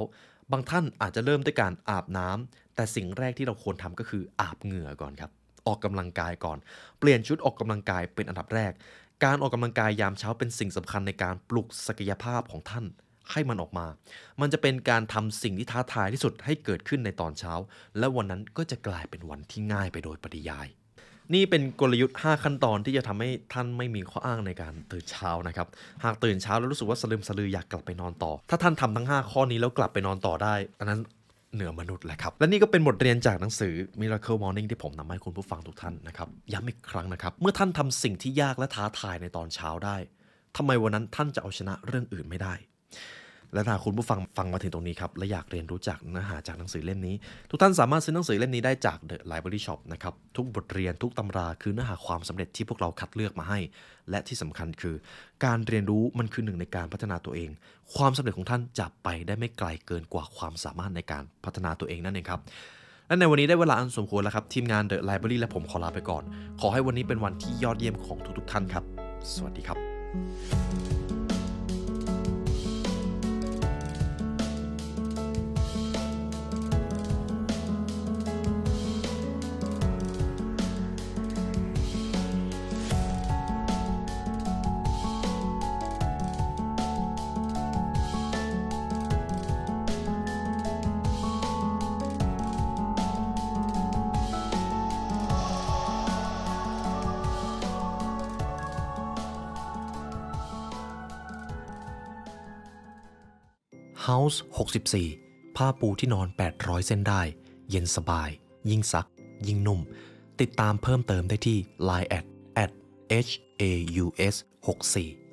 บางท่านอาจจะเริ่มด้วยการอาบน้ำ แต่สิ่งแรกที่เราควรทำก็คืออาบเหงื่อก่อนครับออกกำลังกายก่อนเปลี่ยนชุดออกกำลังกายเป็นอันดับแรก การออกกำลังกายยามเช้าเป็นสิ่งสำคัญในการปลุกศักยภาพของท่านให้มันออกมา มันจะเป็นการทำสิ่งที่ท้าทายที่สุดให้เกิดขึ้นในตอนเช้า และวันนั้นก็จะกลายเป็นวันที่ง่ายไปโดยปริยาย นี่เป็นกลยุทธ์ 5 ขั้นตอนที่จะทำให้ท่านไม่มีข้ออ้างในการตื่นเช้านะครับ หากตื่นเช้า แล้วรู้สึกว่าสลืมสลืออยากกลับไปนอนต่อ ถ้าท่านทำทั้ง 5 ข้อนี้แล้วกลับไปนอนต่อได้ อันนั้นเหนือมนุษย์แหละครับ และนี่ก็เป็นบทเรียนจากหนังสือ Miracle Morning ที่ผมนำให้คุณผู้ฟังทุกท่านนะครับ ย้ำอีกครั้งนะครับ เมื่อท่านทำสิ่งที่ยากและท้าทายในตอนเช้าได้ทำไมวันนั้นท่านจะเอาชนะเรื่องอื่นไม่ได้และถ้าคุณผู้ฟังฟังมาถึงตรงนี้ครับและอยากเรียนรู้จากเนื้อหาจากหนังสือเล่มนี้ ทุกท่านสามารถซื้อหนังสือเล่มนี้ได้จาก The Library Shop นะครับทุกบทเรียนทุกตำราคือเนื้อหาความสำเร็จที่พวกเราคัดเลือกมาให้ และที่สำคัญคือ การเรียนรู้มันคือหนึ่งในการพัฒนาตัวเอง ความสำเร็จของท่านจะไปได้ไม่ไกลเกินกว่าความสามารถในการพัฒนาตัวเองนั่นเองครับและในวันนี้ได้เวลาอันสมควรแล้วครับ ทีมงาน The Library และผมขอลาไปก่อน ขอให้วันนี้เป็นวันที่ยอดเยี่ยมของทุกๆ ท่านครับ สวัสดีครับาส์64 ผ้าปูที่นอน 800เส้น ได้ เย็นสบาย ยิ่งซัก ยิ่งนุ่ม ติดตามเพิ่มเติมได้ที่ Line at at h a u s 64